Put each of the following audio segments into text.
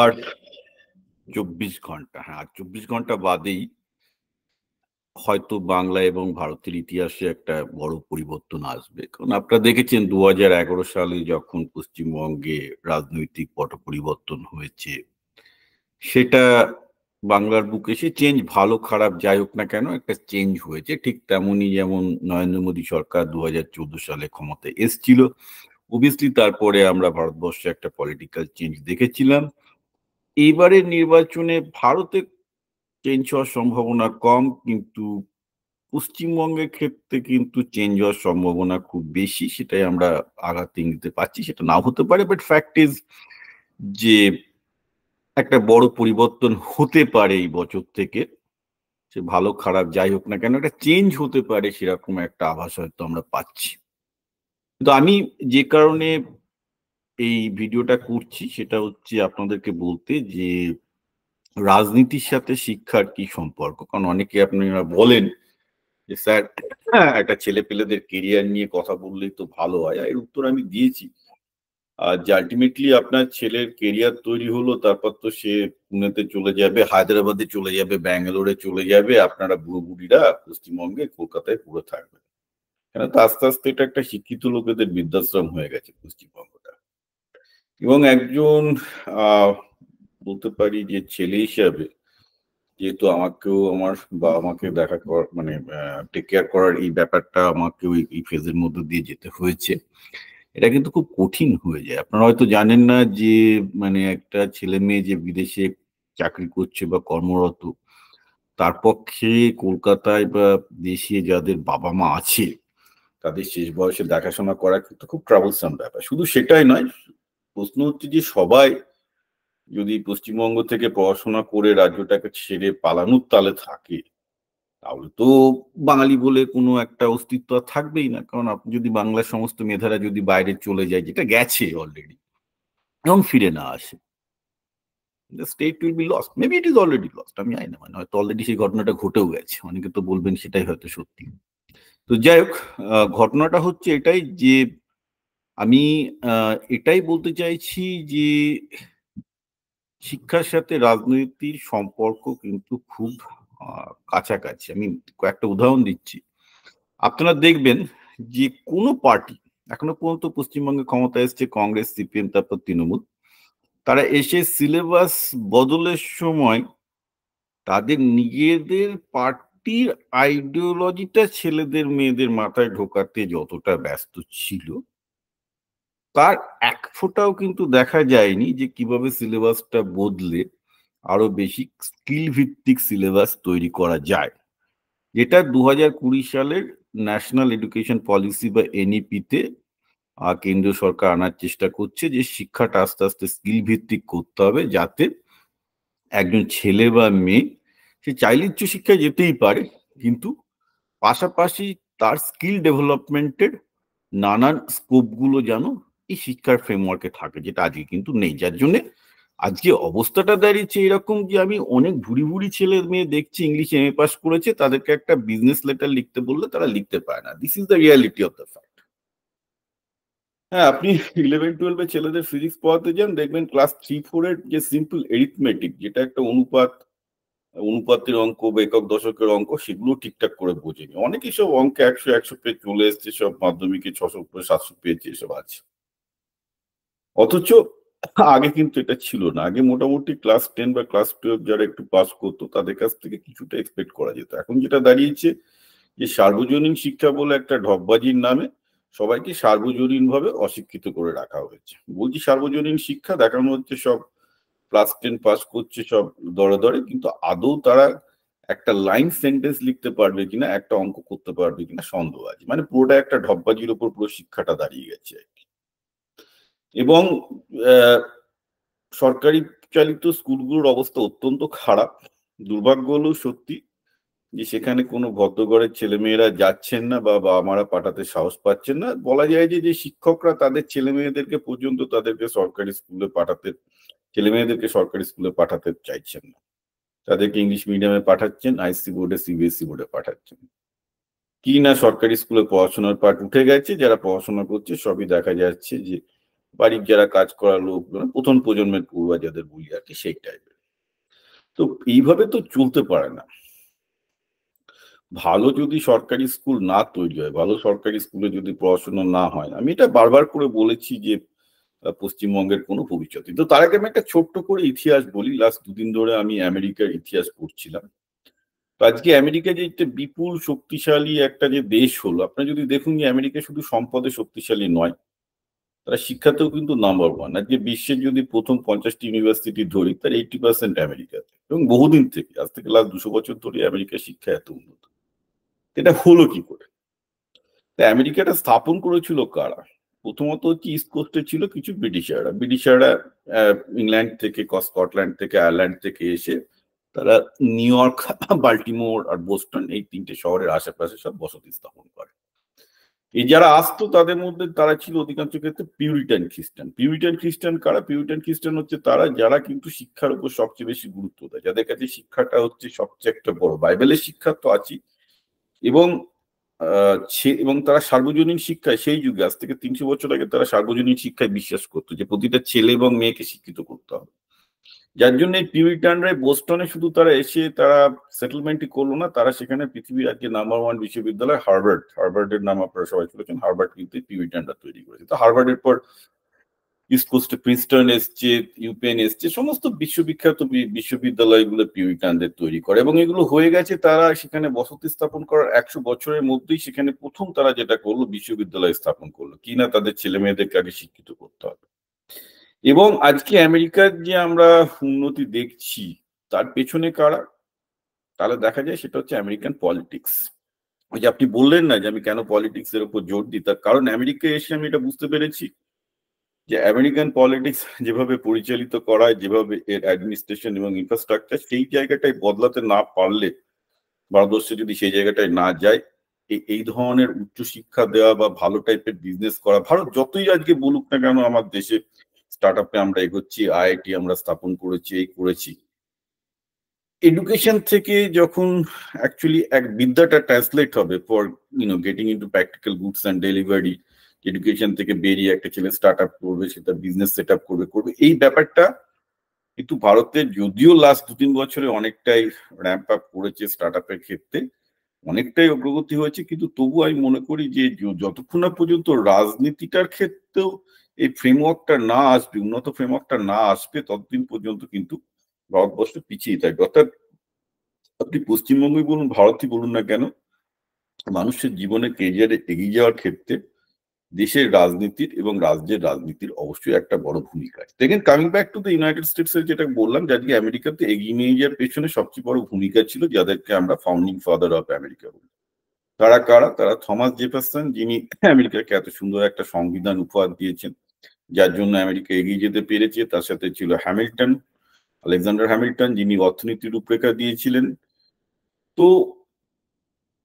আর চব্বিশ ঘন্টা হ্যাঁ চব্বিশ ঘন্টা বাদেই হয়তো বাংলা এবং ভারতের ইতিহাসে একটা বড় পরিবর্তন আসবে কারণ আপনারা দেখেছেন দু সালে যখন পশ্চিমবঙ্গে রাজনৈতিক পট পরিবর্তন হয়েছে সেটা বাংলার বুকে সে চেঞ্জ ভালো খারাপ যাই হোক না কেন একটা চেঞ্জ হয়েছে ঠিক তেমনই যেমন নরেন্দ্র মোদী সরকার দু সালে ক্ষমতায় এসছিল অবভিয়াসলি তারপরে আমরা ভারতবর্ষে একটা পলিটিক্যাল চেঞ্জ দেখেছিলাম এবারের নির্বাচনে ভারতে চেঞ্জ হওয়ার সম্ভাবনা কম কিন্তু পশ্চিমবঙ্গের ক্ষেত্রে কিন্তু চেঞ্জ হওয়ার সম্ভাবনা খুব বেশি সেটাই আমরা আঘাত ইঙ্গিতে পাচ্ছি সেটা নাও হতে পারে বাট ফ্যাক্ট ইজ যে একটা বড় পরিবর্তন হতে পারে এই বছর থেকে সে ভালো খারাপ যাই হোক না কেন একটা চেঞ্জ হতে পারে সেরকম একটা আভাস হয়তো আমরা পাচ্ছি কিন্তু আমি যে কারণে এই ভিডিওটা করছি সেটা হচ্ছে আপনাদেরকে বলতে যে রাজনীতির সাথে শিক্ষার কি সম্পর্ক কারণ অনেকে আপনারা বলেন যে স্যার হ্যাঁ। একটা ছেলে পেলেদের কেরিয়ার নিয়ে কথা বললেই তো ভালো হয় এর উত্তর আমি দিয়েছি আর যে আলটিমেটলি আপনার ছেলের কেরিয়ার তৈরি হলো তারপর তো সে পুনেতে চলে যাবে হায়দ্রাবাদে চলে যাবে ব্যাঙ্গালোরে চলে যাবে আপনারা বুড়ো বুড়িরা পশ্চিমবঙ্গে কলকাতায় পুরো থাকবে কেন তো আস্তে আস্তে এটা একটা শিক্ষিত লোকেদের বৃদ্ধাশ্রম হয়ে গেছে পশ্চিমবঙ্গ এবং একজন বলতে পারি যে ছেলে হিসাবে যেহেতু আমাকেও আমার বা আমাকে দেখা করার মানে টেক কেয়ার করার এই ব্যাপারটা আমাকে ওই এই ফেজের মধ্যে দিয়ে যেতে হয়েছে এটা কিন্তু খুব কঠিন হয়ে যায় আপনারা হয়তো জানেন না যে মানে একটা ছেলে মেয়ে যে বিদেশে চাকরি করছে বা কর্মরত তার পক্ষে কলকাতায় বা দেশে যাদের বাবা মা আছে তাদের শেষ বয়সে দেখাশোনা করা কিন্তু খুব ট্রাভেলসাম ব্যাপার শুধু সেটাই নয় প্রশ্ন হচ্ছে যে সবাই যদি পশ্চিমবঙ্গ থেকে পড়াশোনা করে রাজ্যটাকে ছেড়ে পালানোর তালে থাকে তাহলে তো বাঙালি বলে কোনো একটা অস্তিত্ব আর থাকবেই না কারণ আপনি যদি বাংলার সমস্ত মেধারা যদি বাইরে চলে যায় যেটা গেছে অলরেডি এবং ফিরে না আসে the state will be lost maybe it is already lost আমি জানি না মানে হয়তো অলরেডি সেই ঘটনাটা ঘটেও গেছে অনেকে তো বলবেন সেটাই হয়তো সত্যি তো যাই হোক ঘটনাটা হচ্ছে এটাই যে আমি এটাই বলতে চাইছি যে শিক্ষার সাথে রাজনৈতিক সম্পর্ক কিন্তু খুব কাছাকাছি আমি কয়েকটা উদাহরণ দিচ্ছি আপনারা দেখবেন যে কোনো পার্টি এখনো পর্যন্ত পশ্চিমবঙ্গে ক্ষমতা এসছে কংগ্রেস সিপিএম তারপর তৃণমূল তারা এসে সিলেবাস বদলের সময় তাদের নিজেদের পার্টির আইডিওলজিটা ছেলেদের মেয়েদের মাথায় ঢোকাতে যতটা ব্যস্ত ছিল তার এক ফোটাও কিন্তু দেখা যায়নি যে কিভাবে সিলেবাসটা বদলে আরো বেশি স্কিল ভিত্তিক সিলেবাস তৈরি করা যায় যেটা দু সালের ন্যাশনাল এডুকেশন পলিসি বা এনইপিতে কেন্দ্রীয় সরকার আনার চেষ্টা করছে যে শিক্ষাটা আস্তে আস্তে স্কিল ভিত্তিক করতে হবে যাতে একজন ছেলে বা মেয়ে সে চাইলে উচ্চ শিক্ষায় যেতেই পারে কিন্তু পাশাপাশি তার স্কিল ডেভেলপমেন্টের নানান স্কোপগুলো যেন এই শিক্ষার ফ্রেমওয়ার্কে থাকে যেটা আজকে কিন্তু নেই যার জন্যে আজকে অবস্থাটা দাঁড়িয়েছে এরকম যে আমি অনেক ভুড়ি ভুড়ি ছেলে মেয়ে দেখছি ইংলিশ এম এ পাস করেছে তাদেরকে একটা বিজনেস লেটার লিখতে বললে তারা লিখতে পারে না this is the reality of the fact হ্যাঁ আপনি ইলেভেন টুয়েলভে ছেলেদের ফিজিক্স পড়াতে যান দেখবেন ক্লাস থ্রি ফোরের যে সিম্পল এরিথমেটিক যেটা একটা অনুপাত অনুপাতের অঙ্ক বা একক দশকের অঙ্ক সেগুলো ঠিকঠাক করে বোঝেনি অনেকেই সব অঙ্ক একশো একশো পেয়ে চলে এসছে সব মাধ্যমিকে ছশো সাতশো পেয়েছে এসব আছে অথচ আগে কিন্তু এটা ছিল না আগে মোটামুটি ক্লাস টেন বা ক্লাস টুয়েলভ যারা একটু পাস করতো তাদের কাছ থেকে কিছুটা এক্সপেক্ট করা যেত এখন যেটা দাঁড়িয়েছে যে সার্বজনীন শিক্ষা বলে একটা ঢপবাজির নামে সবাইকে সার্বজনীন ভাবে অশিক্ষিত করে রাখা হয়েছে বলছি সার্বজনীন শিক্ষা দেখানো হচ্ছে সব ক্লাস টেন পাস করছে সব দরে দরে কিন্তু আদৌ তারা একটা লাইন সেন্টেন্স লিখতে পারবে কিনা একটা অঙ্ক করতে পারবে কিনা সন্দেহ আছে মানে পুরোটা একটা ঢপবাজির ওপর পুরো শিক্ষাটা দাঁড়িয়ে গেছে আর কি এবং সরকারি চালিত স্কুলগুলোর অবস্থা অত্যন্ত খারাপ দুর্ভাগ্য হলেও সত্যি যে সেখানে কোনো ভদ্রগড়ের ছেলেমেয়েরা যাচ্ছেন না বা বাবা মারা পাঠাতে সাহস পাচ্ছেন না বলা যায় যে যে শিক্ষকরা তাদের ছেলেমেয়েদেরকে পর্যন্ত তাদেরকে সরকারি স্কুলে পাঠাতে ছেলেমেয়েদেরকে সরকারি স্কুলে পাঠাতে চাইছেন না তাদেরকে ইংলিশ মিডিয়ামে পাঠাচ্ছেন আইসি বোর্ডে সিবিএসই বোর্ডে পাঠাচ্ছেন কি না সরকারি স্কুলে পড়াশোনার পাঠ উঠে গেছে যারা পড়াশোনা করছে সবই দেখা যাচ্ছে যে বাড়ির যারা কাজ করা লোক মানে প্রথম প্রজন্মের পূর্বা যাদের বলি আর কি সেই টাইপের তো এইভাবে তো চলতে পারে না ভালো যদি সরকারি স্কুল না তৈরি হয় ভালো সরকারি স্কুলে যদি পড়াশোনা না হয় আমি এটা বারবার করে বলেছি যে পশ্চিমবঙ্গের কোনো ভবিষ্যৎ তো তার আগে আমি একটা ছোট্ট করে ইতিহাস বলি লাস্ট দুদিন ধরে আমি আমেরিকার ইতিহাস পড়ছিলাম তো আজকে আমেরিকা যে একটা বিপুল শক্তিশালী একটা যে দেশ হলো আপনারা যদি দেখুন যে আমেরিকা শুধু সম্পদে শক্তিশালী নয় তারা শিক্ষাতেও কিন্তু নাম্বার ওয়ান আজকে বিশ্বের যদি প্রথম পঞ্চাশটি ইউনিভার্সিটি ধরি তার এইটি পার্সেন্ট আমেরিকাতে এবং বহুদিন থেকে আজ থেকে লাস্ট দুশো বছর ধরে আমেরিকার শিক্ষা এত উন্নত এটা হলো কি করে তা আমেরিকাটা স্থাপন করেছিল কারা প্রথমত হচ্ছে ইস্ট কোস্টে ছিল কিছু ব্রিটিশাররা ব্রিটিশাররা ইংল্যান্ড থেকে স্কটল্যান্ড থেকে আয়ারল্যান্ড থেকে এসে তারা নিউ ইয়র্ক বাল্টিমোর আর বোস্টন এই তিনটে শহরের আশেপাশে সব বসতি স্থাপন করে এই যারা আসতো তাদের মধ্যে তারা ছিল অধিকাংশ ক্ষেত্রে পিউরিটান খ্রিস্টান পিউরিটান খ্রিস্টান কারা পিউরিটান খ্রিস্টান হচ্ছে তারা যারা কিন্তু শিক্ষার উপর সবচেয়ে বেশি গুরুত্ব দেয় যাদের কাছে শিক্ষাটা হচ্ছে সবচেয়ে একটা বড় বাইবেলের শিক্ষা তো আছে এবং এবং তারা সার্বজনীন শিক্ষায় সেই যুগে আজ থেকে তিনশো বছর আগে তারা সার্বজনীন শিক্ষায় বিশ্বাস করতো যে প্রতিটা ছেলে এবং মেয়েকে শিক্ষিত করতে হবে যার জন্য এই পিউরিটানরা বোস্টনে শুধু তারা এসে তারা সেটেলমেন্টই করলো না তারা সেখানে পৃথিবীর আজকে নাম্বার ওয়ান বিশ্ববিদ্যালয় হার্ভার্ড হার্ভার্ডের নাম আপনারা সবাই শুনেছেন হার্ভার্ড কিন্তু পিউরিটানরা তৈরি করেছে তো হার্ভার্ডের পর ইস্ট কোস্টে প্রিন্সটন এসছে ইউপিএন এসছে সমস্ত বিশ্ববিখ্যাত বিশ্ববিদ্যালয়গুলো পিউরিটানদের তৈরি করে এবং এগুলো হয়ে গেছে তারা সেখানে বসতি স্থাপন করার একশো বছরের মধ্যেই সেখানে প্রথম তারা যেটা করলো বিশ্ববিদ্যালয় স্থাপন করলো কিনা তাদের ছেলে মেয়েদেরকে আগে শিক্ষিত করতে হবে এবং আজকে আমেরিকার যে আমরা উন্নতি দেখছি তার পেছনে কারা তাহলে দেখা যায় সেটা হচ্ছে আমেরিকান পলিটিক্স ওই যে আপনি বললেন না যে আমি কেন পলিটিক্স এর উপর জোর দিই তার কারণ আমেরিকায় এসে আমি এটা বুঝতে পেরেছি যে আমেরিকান পলিটিক্স যেভাবে পরিচালিত করায় যেভাবে এর অ্যাডমিনিস্ট্রেশন এবং ইনফ্রাস্ট্রাকচার সেই জায়গাটাই বদলাতে না পারলে ভারতবর্ষে যদি সেই জায়গাটায় না যায় এই ধরনের উচ্চশিক্ষা দেওয়া বা ভালো টাইপের বিজনেস করা ভারত যতই আজকে বলুক না কেন আমার দেশে স্টার্ট আপে আমরা এগোচ্ছি আইআইটি আমরা স্থাপন করেছি এই করেছি এডুকেশন থেকে যখন অ্যাকচুয়ালি এক বিদ্যাটা ট্রান্সলেট হবে for you know getting in to practical goods and delivery education থেকে বেরিয়ে একটা ছেলে স্টার্ট আপ করবে সেটা বিজনেস সেট আপ করবে করবে এই ব্যাপারটা কিন্তু ভারতে যদিও লাস্ট দু তিন বছরে অনেকটাই র্যাম্প আপ করেছে স্টার্ট আপের ক্ষেত্রে অনেকটাই অগ্রগতি হয়েছে কিন্তু তবু আমি মনে করি যে যতক্ষণ না পর্যন্ত রাজনীতিটার ক্ষেত্রেও এই ফ্রেমওয়ার্কটা না আসবে উন্নত ফ্রেমওয়ার্কটা না আসবে ততদিন পর্যন্ত কিন্তু ভারতবর্ষ পিছিয়ে থাকবে অর্থাৎ আপনি পশ্চিমবঙ্গই বলুন ভারতই বলুন না কেন মানুষের জীবনে কেরিয়ারে এগিয়ে যাওয়ার ক্ষেত্রে দেশের রাজনীতির এবং রাজ্যের রাজনীতির অবশ্যই একটা বড় ভূমিকা আছে coming back to the United States এর যেটা বললাম যাকে আমেরিকাতে এগিয়ে নিয়ে যাওয়ার পেছনে সবচেয়ে বড় ভূমিকা ছিল যাদেরকে আমরা ফাউন্ডিং ফাদার অফ আমেরিকা বলি তারা কারা তারা থমাস জেফারসন যিনি আমেরিকাকে এত সুন্দর একটা সংবিধান উপহার দিয়েছেন যার জন্য আমেরিকা এগিয়ে যেতে পেরেছে তার সাথে ছিল হ্যামিল্টন আলেকজান্ডার হ্যামিল্টন যিনি অর্থনীতির রূপরেখা দিয়েছিলেন তো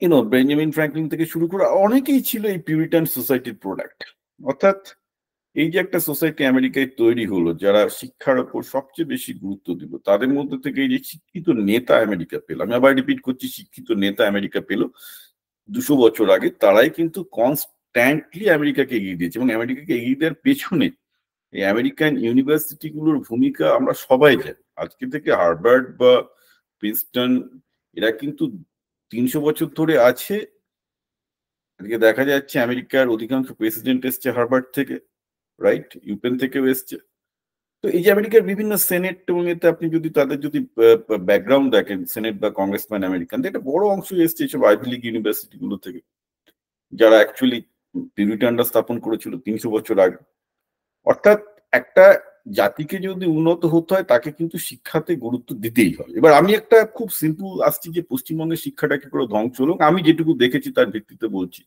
ইউনো বেঞ্জামিন ফ্র্যাঙ্কলিন থেকে শুরু করে অনেকেই ছিল এই পিউরিটান সোসাইটির প্রোডাক্ট অর্থাৎ এই যে একটা সোসাইটি আমেরিকায় তৈরি হলো যারা শিক্ষার ওপর সবচেয়ে বেশি গুরুত্ব দিব তাদের মধ্যে থেকে এই যে শিক্ষিত নেতা আমেরিকা পেল আমি আবার রিপিট করছি শিক্ষিত নেতা আমেরিকা পেল দুশো বছর আগে তারাই কিন্তু কনস্ট্যান্টলি আমেরিকাকে এগিয়ে দিয়েছে এবং আমেরিকাকে এগিয়ে দেওয়ার পেছনে এই আমেরিকান ইউনিভার্সিটি গুলোর ভূমিকা আমরা সবাই জানি আজকে থেকে হার্ভার্ড বা প্রিন্সটন এরা কিন্তু তিনশো বছর ধরে আছে আজকে দেখা যাচ্ছে আমেরিকার অধিকাংশ প্রেসিডেন্ট এসছে হার্বার্ড থেকে রাইট ইউক্রেন থেকেও এসছে তো এই যে আমেরিকার বিভিন্ন সেনেট এবং এতে আপনি যদি তাদের যদি ব্যাকগ্রাউন্ড দেখেন সেনেট বা কংগ্রেসম্যান আমেরিকান একটা বড় অংশ এসছে এসব আইভি লিগ ইউনিভার্সিটি গুলো থেকে যারা অ্যাকচুয়ালি পিউরিটানরা স্থাপন করেছিল তিনশো বছর আগে অর্থাৎ একটা জাতিকে যদি উন্নত হতে হয় তাকে কিন্তু শিক্ষাতে গুরুত্ব দিতেই হবে এবার আমি একটা খুব সিম্পল আসছি যে পশ্চিমবঙ্গের শিক্ষাটাকে করে ধ্বংস হলো আমি যেটুকু দেখেছি তার ভিত্তিতে বলছি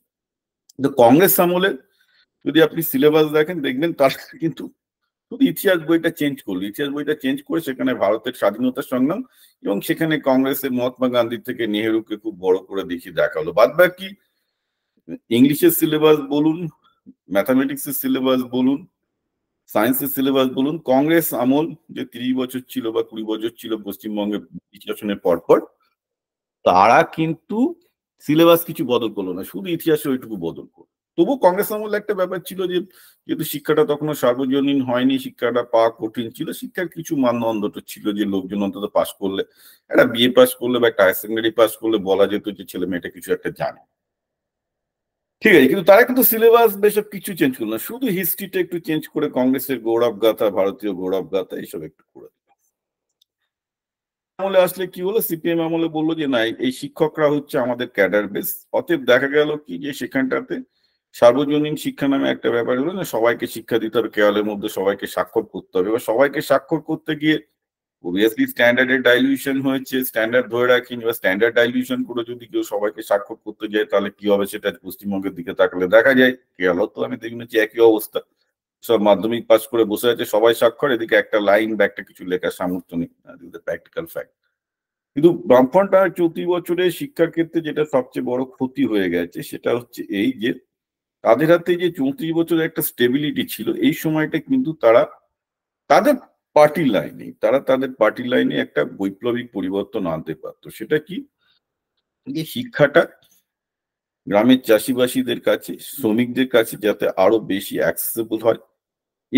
কংগ্রেস আমলে যদি আপনি সিলেবাস দেখেন দেখবেন তার কিন্তু শুধু ইতিহাস বইটা চেঞ্জ করলো ইতিহাস বইটা চেঞ্জ করে সেখানে ভারতের স্বাধীনতা সংগ্রাম এবং সেখানে কংগ্রেসের মহাত্মা গান্ধী থেকে নেহেরুকে খুব বড় করে দেখিয়ে দেখালো বাদ বাকি ইংলিশের সিলেবাস বলুন ম্যাথামেটিক্সের সিলেবাস বলুন সায়েন্সের সিলেবাস বলুন কংগ্রেস আমল যে তিরিশ বছর ছিল বা কুড়ি বছর ছিল পশ্চিমবঙ্গে নির্বাচনের পরপর তারা কিন্তু সিলেবাস কিছু বদল করলো না শুধু ইতিহাসে ওইটুকু বদল করলো তবু কংগ্রেস আমল একটা ব্যাপার ছিল যে যেহেতু শিক্ষাটা তখনও সার্বজনীন হয়নি শিক্ষাটা পাওয়া কঠিন ছিল শিক্ষার কিছু মানদণ্ডটা ছিল যে লোকজন অন্তত পাশ করলে একটা বিএ পাশ করলে বা একটা হায়ার সেকেন্ডারি পাশ করলে বলা যেত যে ছেলে মেয়েটা কিছু একটা জানে ঠিক আছে কিন্তু তারা কিন্তু সিলেবাস বেসব কিছু চেঞ্জ করলো না শুধু হিস্ট্রিটা একটু চেঞ্জ করে কংগ্রেসের গৌরব গাথা ভারতীয় গৌরব গাথা এসব একটু করে আমলে আসলে কি হলো সিপিএম আমলে বললো যে না এই শিক্ষকরা হচ্ছে আমাদের ক্যাডার বেস অতএব দেখা গেল কি যে সেখানটাতে সার্বজনীন শিক্ষা নামে একটা ব্যাপার হলো না সবাইকে শিক্ষা দিতে হবে কেয়ালের মধ্যে সবাইকে স্বাক্ষর করতে হবে এবার সবাইকে স্বাক্ষর করতে গিয়ে অবভিয়াসলি স্ট্যান্ডার্ডের ডাইলিউশন হয়েছে স্ট্যান্ডার্ড ধরে রাখেন বা স্ট্যান্ডার্ড ডাইলিউশন করে যদি কেউ সবাইকে স্বাক্ষর করতে যায় তাহলে কি হবে সেটা পশ্চিমবঙ্গের দিকে তাকালে দেখা যায় কেরল তো আমি দেখি হচ্ছে একই অবস্থা সব মাধ্যমিক পাস করে বসে আছে সবাই স্বাক্ষর এদিকে একটা লাইন বা একটা কিছু লেখার সামর্থ্য নেই প্র্যাকটিক্যাল ফ্যাক্ট কিন্তু ব্রাহ্মণটা আর চলতি বছরে শিক্ষার ক্ষেত্রে যেটা সবচেয়ে বড় ক্ষতি হয়ে গেছে সেটা হচ্ছে এই যে তাদের হাতে যে চৌত্রিশ বছরে একটা স্টেবিলিটি ছিল এই সময়টা কিন্তু তারা তাদের পার্টি লাইনে তারা তাদের পার্টি লাইনে একটা বৈপ্লবিক পরিবর্তন আনতে পারত সেটা কি যে শিক্ষাটা গ্রামের চাষিবাসীদের কাছে শ্রমিকদের কাছে যাতে আরো বেশি অ্যাক্সেসেবল হয়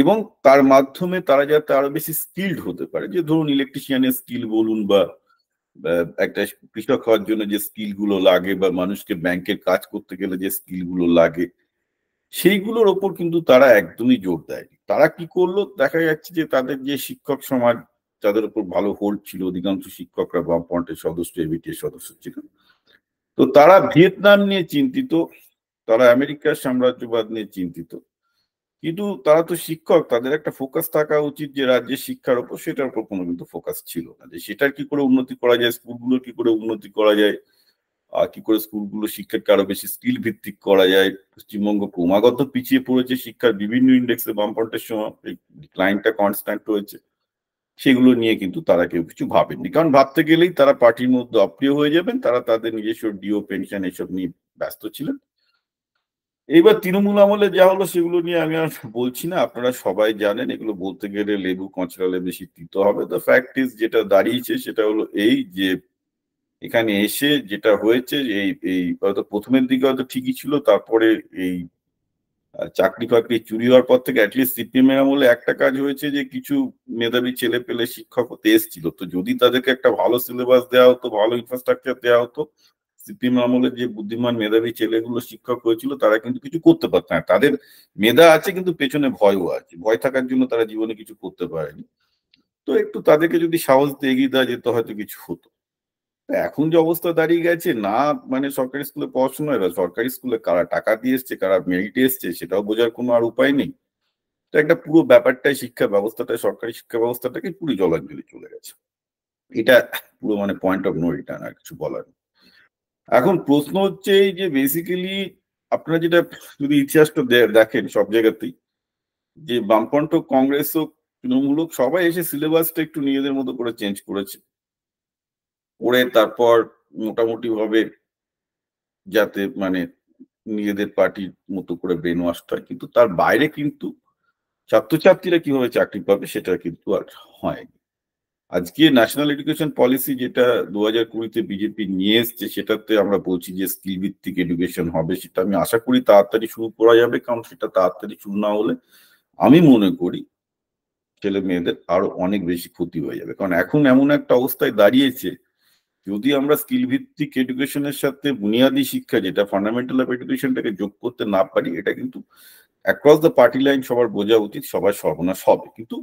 এবং তার মাধ্যমে তারা যাতে আরো বেশি স্কিল্ড হতে পারে যে ধরুন ইলেকট্রিশিয়ানের স্কিল বলুন বা একটা কৃষক হওয়ার জন্য যে স্কিলগুলো লাগে বা মানুষকে ব্যাংকের কাজ করতে গেলে যে স্কিলগুলো লাগে সেইগুলোর ওপর কিন্তু তারা একদমই জোর দেয়নি তারা কি করলো দেখা যাচ্ছে যে তাদের যে শিক্ষক সমাজ তাদের উপর ভালো হোল্ড ছিল অধিকাংশ শিক্ষকরা বামফ্রন্টের সদস্য এবিটির সদস্য ছিল তো তারা ভিয়েতনাম নিয়ে চিন্তিত তারা আমেরিকার সাম্রাজ্যবাদ নিয়ে চিন্তিত কিন্তু তারা তো শিক্ষক তাদের একটা ফোকাস থাকা উচিত যে রাজ্যের শিক্ষার উপর সেটার উপর কোনো কিন্তু ফোকাস ছিল না যে সেটার কি করে উন্নতি করা যায় স্কুলগুলোর কি করে উন্নতি করা যায় কি করে স্কুলগুলো শিক্ষাকে আরো বেশি স্কিল ভিত্তিক করা যায় পশ্চিমবঙ্গ ক্রমাগত পিছিয়ে পড়েছে শিক্ষার বিভিন্ন ইন্ডেক্সে বামপন্টের সময় ক্লাইন্টটা কনস্ট্যান্ট হয়েছে সেগুলো নিয়ে কিন্তু তারা কেউ কিছু ভাবেননি কারণ ভাবতে গেলেই তারা পার্টির মধ্যে অপ্রিয় হয়ে যাবেন তারা তাদের নিজস্ব ডিও পেনশন এসব নিয়ে ব্যস্ত ছিলেন এইবার তৃণমূল আমলে যা হলো সেগুলো নিয়ে আমি আর বলছি না আপনারা সবাই জানেন এগুলো বলতে গেলে লেবু কচড়ালে বেশি তিত হবে দ্য ফ্যাক্ট ইস যেটা দাঁড়িয়েছে সেটা হলো এই যে এখানে এসে যেটা হয়েছে এই এই হয়তো প্রথমের দিকে হয়তো ঠিকই ছিল তারপরে এই চাকরি ফাকরি চুরি হওয়ার পর থেকে অ্যাটলিস্ট সিপিএম এর আমলে একটা কাজ হয়েছে যে কিছু মেধাবী ছেলে পেলে শিক্ষক হতে এসেছিল তো যদি তাদেরকে একটা ভালো সিলেবাস দেওয়া হতো ভালো ইনফ্রাস্ট্রাকচার দেওয়া হতো সিপিএম আমলে যে বুদ্ধিমান মেধাবী ছেলেগুলো শিক্ষক হয়েছিল তারা কিন্তু কিছু করতে পারত না তাদের মেধা আছে কিন্তু পেছনে ভয়ও আছে ভয় থাকার জন্য তারা জীবনে কিছু করতে পারেনি তো একটু তাদেরকে যদি সাহস দিয়ে এগিয়ে দেওয়া যেত হয়তো কিছু হতো এখন যে অবস্থা দাঁড়িয়ে গেছে না মানে সরকারি স্কুলে পড়াশোনা এবার সরকারি স্কুলে কারা টাকা দিয়ে এসছে কারা মেরিট এসছে সেটাও বোঝার কোনো আর উপায় নেই তো একটা পুরো ব্যাপারটাই শিক্ষা ব্যবস্থাটা সরকারি শিক্ষা ব্যবস্থাটাকে পুরো জলাঞ্জলি চলে গেছে এটা পুরো মানে পয়েন্ট অফ নো রিটার্ন আর কিছু বলার এখন প্রশ্ন হচ্ছে এই যে বেসিক্যালি আপনারা যেটা যদি ইতিহাসটা দেখেন সব জায়গাতেই যে বামপন্থ কংগ্রেস হোক তৃণমূল হোক সবাই এসে সিলেবাসটা একটু নিজেদের মতো করে চেঞ্জ করেছে করে তারপর মোটামুটি ভাবে যাতে মানে নিজেদের পার্টির মতো করে ব্রেন ওয়াশড হয় কিন্তু তার বাইরে কিন্তু ছাত্রছাত্রীরা কিভাবে চাকরি পাবে সেটা কিন্তু আর হয়নি আজকে ন্যাশনাল এডুকেশন পলিসি যেটা দু হাজার কুড়িতে বিজেপি নিয়ে এসছে সেটাতে আমরা বলছি যে স্কিল ভিত্তিক এডুকেশন হবে সেটা আমি আশা করি তাড়াতাড়ি শুরু করা যাবে কারণ সেটা তাড়াতাড়ি শুরু না হলে আমি মনে করি ছেলে মেয়েদের আরো অনেক বেশি ক্ষতি হয়ে যাবে কারণ এখন এমন একটা অবস্থায় দাঁড়িয়েছে যদি আমরা স্কিল ভিত্তিক এডুকেশনের সাথে বুনিয়াদী শিক্ষা যেটা ফান্ডামেন্টাল অফ এডুকেশনটাকে যোগ করতে না পারি এটা কিন্তু অ্যাক্রস দ্য পার্টি লাইন সবার বোঝা উচিত সবার সর্বনাশ হবে কিন্তু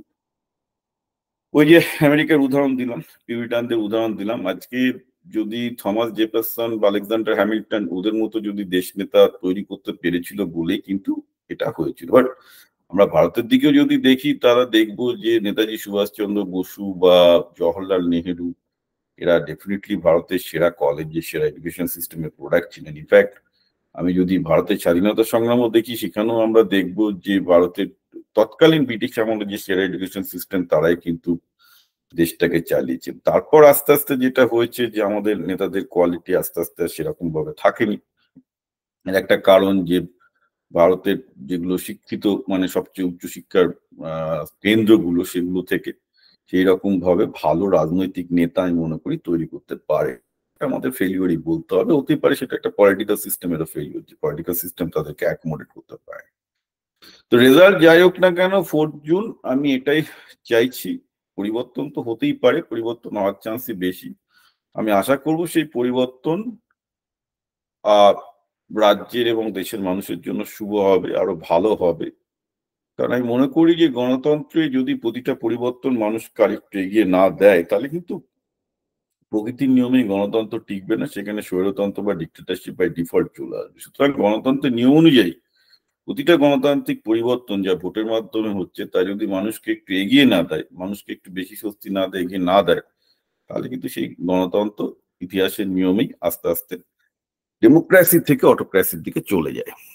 ওই যে আমেরিকার উদাহরণ দিলাম পিউরিটানদের উদাহরণ দিলাম আজকে যদি থমাস জেফারসন বা আলেকজান্ডার হ্যামিল্টন ওদের মতো যদি দেশ নেতা তৈরি করতে পেরেছিল বলে কিন্তু এটা হয়েছিল বাট আমরা ভারতের দিকেও যদি দেখি তারা দেখব যে নেতাজি সুভাষচন্দ্র বসু বা জওহরলাল নেহেরু এরা ডেফিনেটলি ভারতের সেরা কলেজ সেরা এডুকেশন সিস্টেমের প্রোডাক্ট ছিলেন ইনফ্যাক্ট আমি যদি ভারতের স্বাধীনতা সংগ্রামও দেখি সেখানেও আমরা দেখব যে ভারতের তৎকালীন ব্রিটিশ আমলে যে সেরা এডুকেশন সিস্টেম তারাই কিন্তু দেশটাকে চালিয়েছেন তারপর আস্তে আস্তে যেটা হয়েছে যে আমাদের নেতাদের কোয়ালিটি আস্তে আস্তে সেরকম ভাবে থাকেনি এর একটা কারণ যে ভারতের যেগুলো শিক্ষিত মানে সবচেয়ে উচ্চশিক্ষার কেন্দ্রগুলো সেগুলো থেকে সেই রকম ভাবে ভালো রাজনৈতিক নেতা আমি মনে করি তৈরি করতে পারে আমাদের ফেলিওরই বলতে হবে হতে পারে সেটা একটা পলিটিক্যাল সিস্টেমের ফেলিওর যে পলিটিক্যাল সিস্টেম তাদেরকে অ্যাকোমোডেট করতে পারে তো রেজাল্ট যাই হোক না কেন ফোর্থ জুন আমি এটাই চাইছি পরিবর্তন তো হতেই পারে পরিবর্তন হওয়ার চান্সই বেশি আমি আশা করব সেই পরিবর্তন আর রাজ্যের এবং দেশের মানুষের জন্য শুভ হবে আরো ভালো হবে কারণ আমি মনে করি যে গণতন্ত্রে যদি প্রতিটা পরিবর্তন মানুষ কারেক্ট এগিয়ে না দেয় তাহলে কিন্তু প্রকৃতির নিয়মে গণতন্ত্র টিকবে না সেখানে স্বৈরতন্ত্র বা ডিক্টেটারশিপ বা ডিফল্ট চলে আসবে সুতরাং গণতন্ত্রের নিয়ম অনুযায়ী প্রতিটা গণতান্ত্রিক পরিবর্তন যা ভোটের মাধ্যমে হচ্ছে তা যদি মানুষকে একটু এগিয়ে না দেয় মানুষকে একটু বেশি স্বস্তি না দেয় এগিয়ে না দেয় তাহলে কিন্তু সেই গণতন্ত্র ইতিহাসের নিয়মেই আস্তে আস্তে ডেমোক্রেসি থেকে অটোক্রেসির দিকে চলে যায়